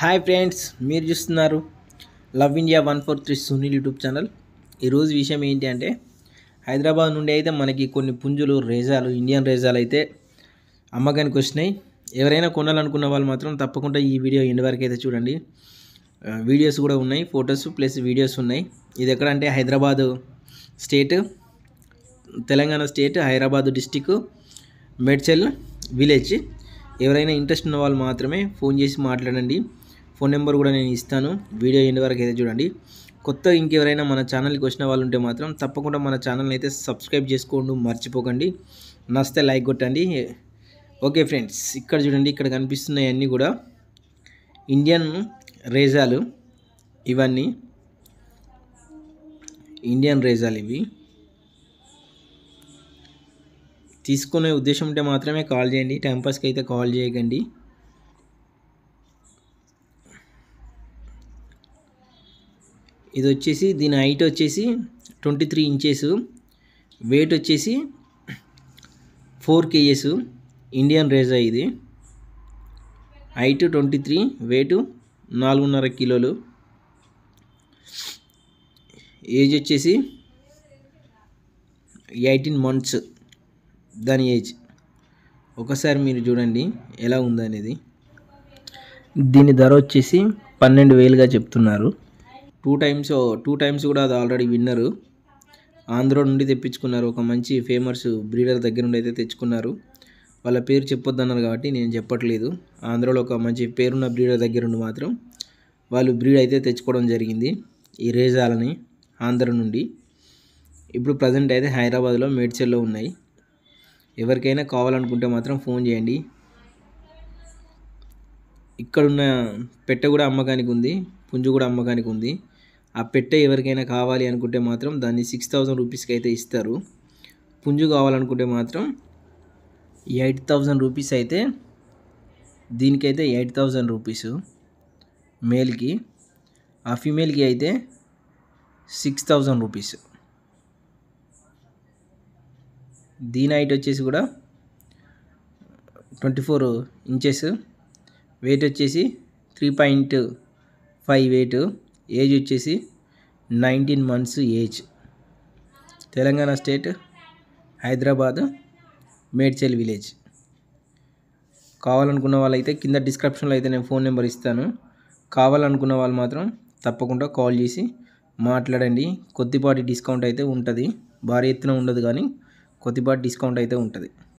hi friends మీరు చూస్తున్నారు love India one four three Sunil YouTube channel ఈరోజు విషయం ఏంటి అంటే హైదరాబాద్ నుండి అయితే మనకి కొన్ని పుంజులు రేజాలు ఇండియన్ రేజాలు అయితే అమ్మకానికి వచ్చినాయి ఎవరైనా కొనాలనుకున్న వాళ్ళు మాత్రం తప్పకుండా ఈ వీడియో ఎండ్ వరకు అయితే చూడండి వీడియోస్ కూడా ఉన్నాయి ఫొటోస్ ప్లస్ వీడియోస్ ఉన్నాయి ఇది ఎక్కడంటే Hyderabad state Telangana state Hyderabad district Medchal village ఎవరైనా ఇంట్రెస్ట్ ఉన్న వాళ్ళు మాత్రమే ఫోన్ చేసి మాట్లాడండి ఫోన్ నెంబర్ కూడా నేను ఇస్తాను వీడియో ఎన్ని వరకు అయితే చూడండి కొత్త ఇంకెవరైనా మన ఛానల్కి వచ్చిన వాళ్ళు ఉంటే మాత్రం తప్పకుండా మన ఛానల్ని అయితే సబ్స్క్రైబ్ చేసుకోండి మర్చిపోకండి నస్తే లైక్ కొట్టండి ఓకే ఫ్రెండ్స్ ఇక్కడ చూడండి ఇక్కడ అన్నీ కూడా ఇండియన్ రేజాలు ఇవన్నీ ఇండియన్ రేజాలు ఇవి తీసుకునే ఉద్దేశం ఉంటే మాత్రమే కాల్ చేయండి టైంపాస్కి అయితే కాల్ చేయకండి ఇది వచ్చేసి దీని హైట్ వచ్చేసి ట్వంటీ త్రీ ఇంచెస్ వెయిట్ వచ్చేసి ఫోర్ కేజెస్ ఇండియన్ రేజా ఇది హైట్ ట్వంటీ త్రీ వెయిట్ నాలుగున్నర కిలోలు ఏజ్ వచ్చేసి ఎయిటీన్ మంత్స్ దాని ఏజ్ ఒకసారి మీరు చూడండి ఎలా ఉందనేది దీని ధర వచ్చేసి పన్నెండు వేలుగా చెప్తున్నారు టూ టైమ్స్ టూ టైమ్స్ కూడా అది ఆల్రెడీ విన్నరు ఆంధ్ర నుండి తెప్పించుకున్నారు ఒక మంచి ఫేమస్ బ్రీడర్ దగ్గర నుండి అయితే తెచ్చుకున్నారు వాళ్ళ పేరు చెప్పొద్దన్నారు కాబట్టి నేను చెప్పట్లేదు ఆంధ్రలో ఒక మంచి పేరున్న బ్రీడర్ దగ్గర నుండి మాత్రం వాళ్ళు బ్రీడ్ అయితే తెచ్చుకోవడం జరిగింది ఈ రేజాలని ఆంధ్ర నుండి ఇప్పుడు ప్రజెంట్ అయితే హైదరాబాద్లో మేడ్చల్లో ఉన్నాయి ఎవరికైనా కావాలనుకుంటే మాత్రం ఫోన్ చేయండి ఇక్కడున్న పెట్ట కూడా అమ్మకానికి ఉంది పుంజు కూడా అమ్మకానికి ఉంది ఆ పెట్టె ఎవరికైనా కావాలి అనుకుంటే మాత్రం దాన్ని సిక్స్ థౌజండ్ రూపీస్కి అయితే ఇస్తారు పుంజు కావాలనుకుంటే మాత్రం ఎయిట్ థౌజండ్ రూపీస్ అయితే దీనికైతే ఎయిట్ థౌజండ్ రూపీస్ మేల్కి ఆ ఫీమేల్కి అయితే సిక్స్ థౌజండ్ రూపీస్ దీని హైట్ వచ్చేసి కూడా ట్వంటీ ఫోర్ ఇంచెస్ వెయిట్ వచ్చేసి three point five weight age వచ్చేసి nineteen months age Telangana state Hyderabad Medchal village కావాలనుకున్న వాళ్ళైతే కింద డిస్క్రిప్షన్లో అయితే నేను ఫోన్ నెంబర్ ఇస్తాను కావాలనుకున్న వాళ్ళు మాత్రం తప్పకుండా కాల్ చేసి మాట్లాడండి కొద్దిపాటి డిస్కౌంట్ అయితే ఉంటుంది భారీ ఎత్తున ఉండదు కానీ కొద్దిపాటి డిస్కౌంట్ అయితే ఉంటుంది